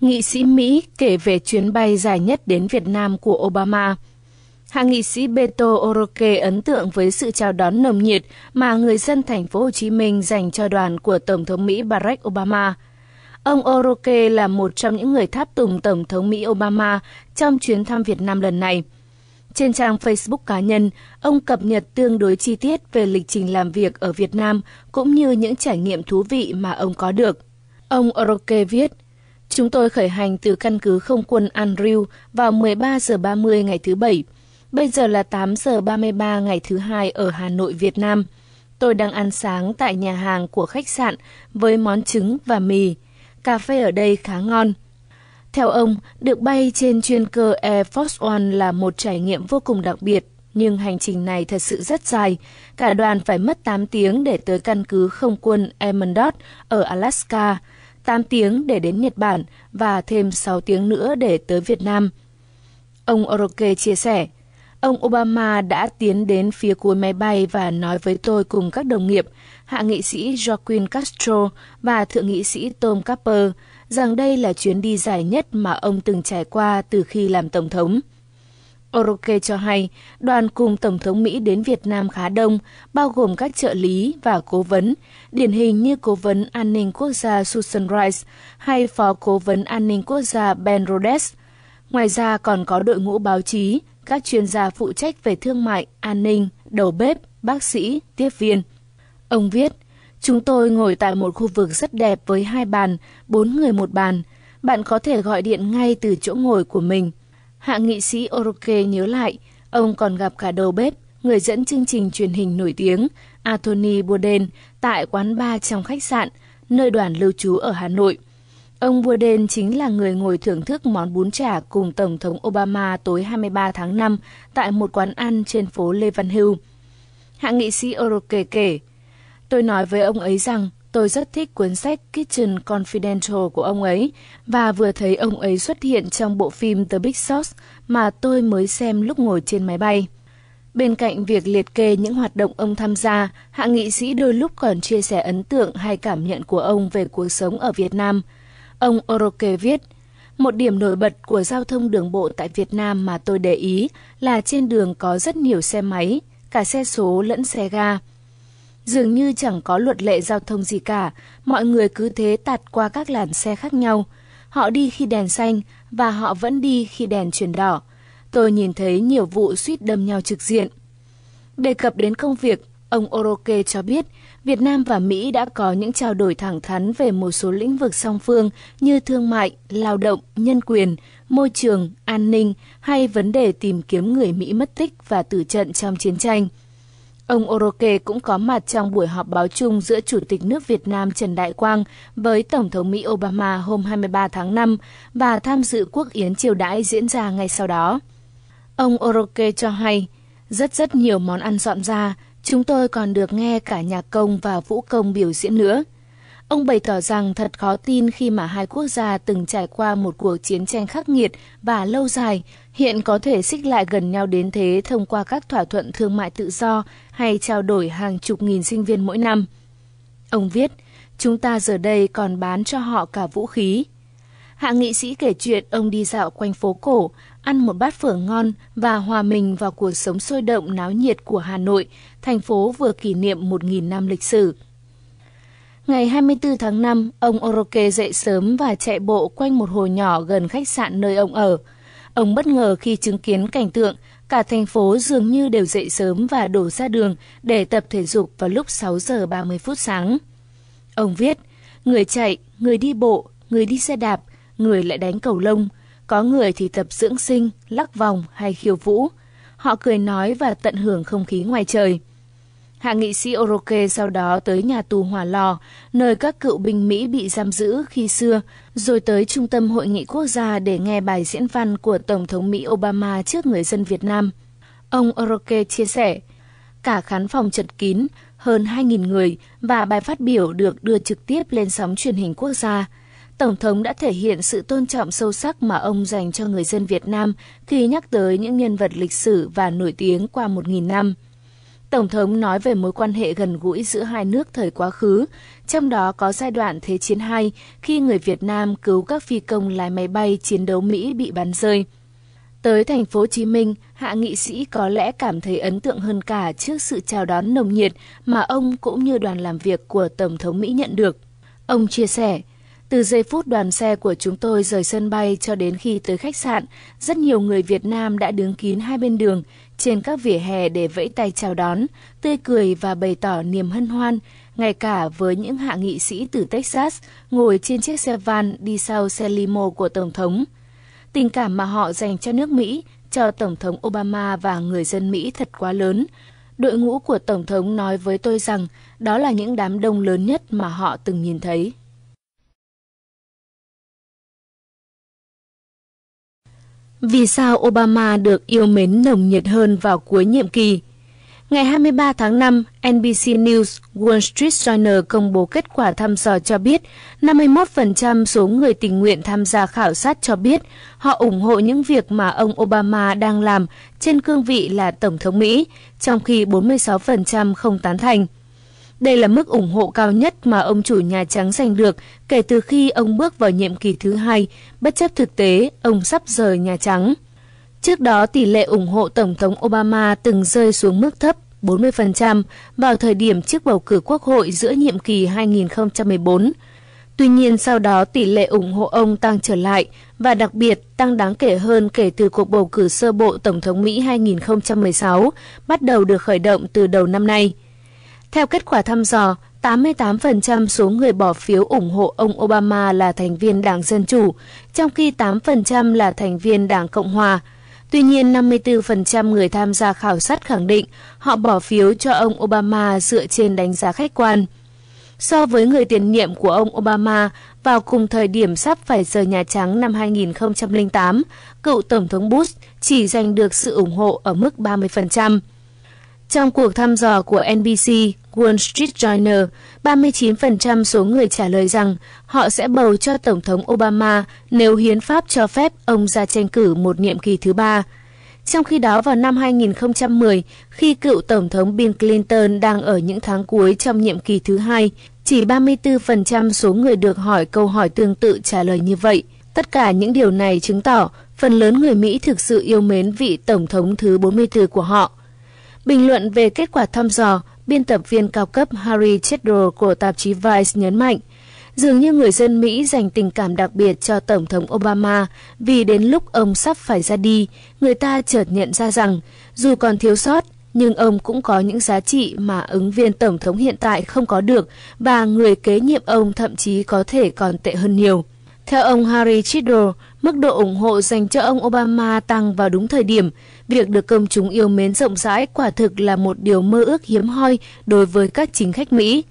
nghị sĩ Mỹ kể về chuyến bay dài nhất đến Việt Nam của Obama. Hạ nghị sĩ Beto Oroke ấn tượng với sự chào đón nồng nhiệt mà người dân thành phố Hồ Chí Minh dành cho đoàn của Tổng thống Mỹ Barack Obama. Ông Oroke là một trong những người tháp tùng Tổng thống Mỹ Obama trong chuyến thăm Việt Nam lần này. Trên trang Facebook cá nhân, ông cập nhật tương đối chi tiết về lịch trình làm việc ở Việt Nam cũng như những trải nghiệm thú vị mà ông có được. Ông Oroke viết, Chúng tôi khởi hành từ căn cứ không quân Andrew vào 13 giờ 30 ngày thứ Bảy. Bây giờ là 8 giờ 33 ngày thứ hai ở Hà Nội, Việt Nam. Tôi đang ăn sáng tại nhà hàng của khách sạn với món trứng và mì. Cà phê ở đây khá ngon. Theo ông, được bay trên chuyên cơ Air Force One là một trải nghiệm vô cùng đặc biệt. Nhưng hành trình này thật sự rất dài. Cả đoàn phải mất 8 tiếng để tới căn cứ không quân Emmondot ở Alaska. 8 tiếng để đến Nhật Bản và thêm 6 tiếng nữa để tới Việt Nam. Ông Oroke chia sẻ, ông Obama đã tiến đến phía cuối máy bay và nói với tôi cùng các đồng nghiệp, hạ nghị sĩ Joaquin Castro và thượng nghị sĩ Tom Copper rằng đây là chuyến đi dài nhất mà ông từng trải qua từ khi làm tổng thống. Oroke cho hay, đoàn cùng Tổng thống Mỹ đến Việt Nam khá đông, bao gồm các trợ lý và cố vấn, điển hình như Cố vấn An ninh Quốc gia Susan Rice hay Phó Cố vấn An ninh Quốc gia Ben Rhodes. Ngoài ra còn có đội ngũ báo chí, các chuyên gia phụ trách về thương mại, an ninh, đầu bếp, bác sĩ, tiếp viên. Ông viết, Chúng tôi ngồi tại một khu vực rất đẹp với hai bàn, bốn người một bàn. Bạn có thể gọi điện ngay từ chỗ ngồi của mình hạ nghị sĩ Oroke nhớ lại, ông còn gặp cả đầu bếp, người dẫn chương trình truyền hình nổi tiếng Anthony Bourdain tại quán bar trong khách sạn, nơi đoàn lưu trú ở Hà Nội. Ông Bourdain chính là người ngồi thưởng thức món bún chả cùng Tổng thống Obama tối 23 tháng 5 tại một quán ăn trên phố Lê Văn Hưu. Hạ nghị sĩ Oroke kể, Tôi nói với ông ấy rằng Tôi rất thích cuốn sách Kitchen Confidential của ông ấy và vừa thấy ông ấy xuất hiện trong bộ phim The Big Short mà tôi mới xem lúc ngồi trên máy bay. Bên cạnh việc liệt kê những hoạt động ông tham gia, hạ nghị sĩ đôi lúc còn chia sẻ ấn tượng hay cảm nhận của ông về cuộc sống ở Việt Nam. Ông Oroke viết, một điểm nổi bật của giao thông đường bộ tại Việt Nam mà tôi để ý là trên đường có rất nhiều xe máy, cả xe số lẫn xe ga. Dường như chẳng có luật lệ giao thông gì cả, mọi người cứ thế tạt qua các làn xe khác nhau. Họ đi khi đèn xanh và họ vẫn đi khi đèn chuyển đỏ. Tôi nhìn thấy nhiều vụ suýt đâm nhau trực diện. Đề cập đến công việc, ông Oroke cho biết Việt Nam và Mỹ đã có những trao đổi thẳng thắn về một số lĩnh vực song phương như thương mại, lao động, nhân quyền, môi trường, an ninh hay vấn đề tìm kiếm người Mỹ mất tích và tử trận trong chiến tranh. Ông Oroke cũng có mặt trong buổi họp báo chung giữa Chủ tịch nước Việt Nam Trần Đại Quang với Tổng thống Mỹ Obama hôm 23 tháng 5 và tham dự quốc yến triều đãi diễn ra ngay sau đó. Ông Oroke cho hay, rất rất nhiều món ăn dọn ra, chúng tôi còn được nghe cả nhạc công và vũ công biểu diễn nữa. Ông bày tỏ rằng thật khó tin khi mà hai quốc gia từng trải qua một cuộc chiến tranh khắc nghiệt và lâu dài, hiện có thể xích lại gần nhau đến thế thông qua các thỏa thuận thương mại tự do hay trao đổi hàng chục nghìn sinh viên mỗi năm. Ông viết, chúng ta giờ đây còn bán cho họ cả vũ khí. Hạ nghị sĩ kể chuyện ông đi dạo quanh phố cổ, ăn một bát phở ngon và hòa mình vào cuộc sống sôi động náo nhiệt của Hà Nội, thành phố vừa kỷ niệm 1.000 năm lịch sử. Ngày 24 tháng 5, ông Oroke dậy sớm và chạy bộ quanh một hồ nhỏ gần khách sạn nơi ông ở – Ông bất ngờ khi chứng kiến cảnh tượng cả thành phố dường như đều dậy sớm và đổ ra đường để tập thể dục vào lúc 6 giờ 30 phút sáng. Ông viết, người chạy, người đi bộ, người đi xe đạp, người lại đánh cầu lông, có người thì tập dưỡng sinh, lắc vòng hay khiêu vũ. Họ cười nói và tận hưởng không khí ngoài trời. Hạ nghị sĩ Oroke sau đó tới nhà tù Hỏa Lò, nơi các cựu binh Mỹ bị giam giữ khi xưa, rồi tới Trung tâm Hội nghị Quốc gia để nghe bài diễn văn của Tổng thống Mỹ Obama trước người dân Việt Nam. Ông Oroke chia sẻ, cả khán phòng chật kín, hơn 2.000 người và bài phát biểu được đưa trực tiếp lên sóng truyền hình quốc gia. Tổng thống đã thể hiện sự tôn trọng sâu sắc mà ông dành cho người dân Việt Nam khi nhắc tới những nhân vật lịch sử và nổi tiếng qua 1.000 năm. Tổng thống nói về mối quan hệ gần gũi giữa hai nước thời quá khứ, trong đó có giai đoạn Thế chiến II khi người Việt Nam cứu các phi công lái máy bay chiến đấu Mỹ bị bắn rơi. Tới thành phố Hồ Chí Minh, hạ nghị sĩ có lẽ cảm thấy ấn tượng hơn cả trước sự chào đón nồng nhiệt mà ông cũng như đoàn làm việc của Tổng thống Mỹ nhận được. Ông chia sẻ, từ giây phút đoàn xe của chúng tôi rời sân bay cho đến khi tới khách sạn, rất nhiều người Việt Nam đã đứng kín hai bên đường, trên các vỉa hè để vẫy tay chào đón, tươi cười và bày tỏ niềm hân hoan, ngay cả với những hạ nghị sĩ từ Texas ngồi trên chiếc xe van đi sau xe limo của Tổng thống. Tình cảm mà họ dành cho nước Mỹ, cho Tổng thống Obama và người dân Mỹ thật quá lớn. Đội ngũ của Tổng thống nói với tôi rằng đó là những đám đông lớn nhất mà họ từng nhìn thấy. Vì sao Obama được yêu mến nồng nhiệt hơn vào cuối nhiệm kỳ? Ngày 23 tháng 5, NBC News Wall Street Journal công bố kết quả thăm dò cho biết 51% số người tình nguyện tham gia khảo sát cho biết họ ủng hộ những việc mà ông Obama đang làm trên cương vị là Tổng thống Mỹ, trong khi 46% không tán thành. Đây là mức ủng hộ cao nhất mà ông chủ Nhà Trắng giành được kể từ khi ông bước vào nhiệm kỳ thứ hai, bất chấp thực tế ông sắp rời Nhà Trắng. Trước đó, tỷ lệ ủng hộ Tổng thống Obama từng rơi xuống mức thấp 40% vào thời điểm trước bầu cử quốc hội giữa nhiệm kỳ 2014. Tuy nhiên sau đó tỷ lệ ủng hộ ông tăng trở lại và đặc biệt tăng đáng kể hơn kể từ cuộc bầu cử sơ bộ Tổng thống Mỹ 2016 bắt đầu được khởi động từ đầu năm nay. Theo kết quả thăm dò, 88% số người bỏ phiếu ủng hộ ông Obama là thành viên Đảng Dân Chủ, trong khi 8% là thành viên Đảng Cộng Hòa. Tuy nhiên, 54% người tham gia khảo sát khẳng định họ bỏ phiếu cho ông Obama dựa trên đánh giá khách quan. So với người tiền nhiệm của ông Obama vào cùng thời điểm sắp phải rời Nhà Trắng năm 2008, cựu Tổng thống Bush chỉ giành được sự ủng hộ ở mức 30%. Trong cuộc thăm dò của NBC, Wall Street Journal, 39% số người trả lời rằng họ sẽ bầu cho Tổng thống Obama nếu hiến pháp cho phép ông ra tranh cử một nhiệm kỳ thứ ba. Trong khi đó vào năm 2010, khi cựu Tổng thống Bill Clinton đang ở những tháng cuối trong nhiệm kỳ thứ hai, chỉ 34% số người được hỏi câu hỏi tương tự trả lời như vậy. Tất cả những điều này chứng tỏ phần lớn người Mỹ thực sự yêu mến vị Tổng thống thứ 44 của họ. Bình luận về kết quả thăm dò, biên tập viên cao cấp Harry Chettle của tạp chí Vice nhấn mạnh, dường như người dân Mỹ dành tình cảm đặc biệt cho Tổng thống Obama vì đến lúc ông sắp phải ra đi, người ta chợt nhận ra rằng dù còn thiếu sót nhưng ông cũng có những giá trị mà ứng viên tổng thống hiện tại không có được và người kế nhiệm ông thậm chí có thể còn tệ hơn nhiều. Theo ông Harry Chidor, mức độ ủng hộ dành cho ông Obama tăng vào đúng thời điểm. Việc được công chúng yêu mến rộng rãi quả thực là một điều mơ ước hiếm hoi đối với các chính khách Mỹ.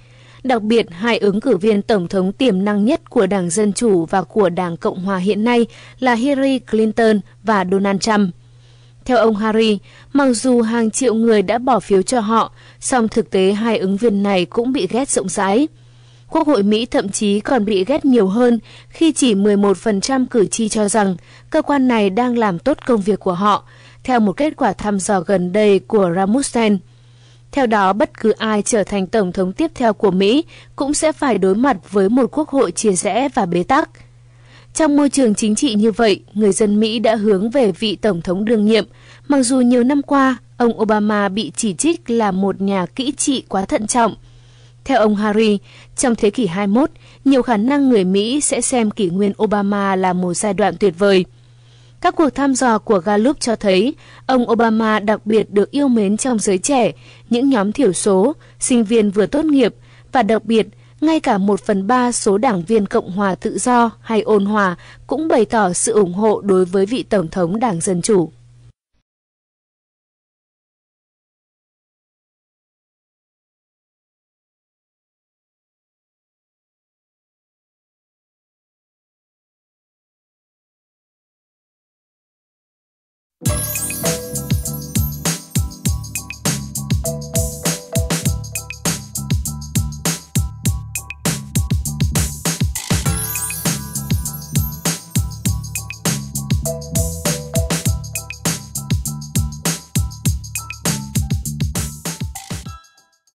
Đặc biệt, hai ứng cử viên tổng thống tiềm năng nhất của Đảng Dân Chủ và của Đảng Cộng Hòa hiện nay là Hillary Clinton và Donald Trump. Theo ông Harry, mặc dù hàng triệu người đã bỏ phiếu cho họ, song thực tế hai ứng viên này cũng bị ghét rộng rãi. Quốc hội Mỹ thậm chí còn bị ghét nhiều hơn khi chỉ 11% cử tri cho rằng cơ quan này đang làm tốt công việc của họ, theo một kết quả thăm dò gần đây của Ramusen. Theo đó, bất cứ ai trở thành tổng thống tiếp theo của Mỹ cũng sẽ phải đối mặt với một quốc hội chia rẽ và bế tắc. Trong môi trường chính trị như vậy, người dân Mỹ đã hướng về vị tổng thống đương nhiệm, mặc dù nhiều năm qua, ông Obama bị chỉ trích là một nhà kỹ trị quá thận trọng – theo ông Harry, trong thế kỷ 21, nhiều khả năng người Mỹ sẽ xem kỷ nguyên Obama là một giai đoạn tuyệt vời. Các cuộc thăm dò của Gallup cho thấy ông Obama đặc biệt được yêu mến trong giới trẻ, những nhóm thiểu số, sinh viên vừa tốt nghiệp và đặc biệt ngay cả một phần ba số đảng viên Cộng hòa tự do hay ôn hòa cũng bày tỏ sự ủng hộ đối với vị Tổng thống Đảng Dân Chủ.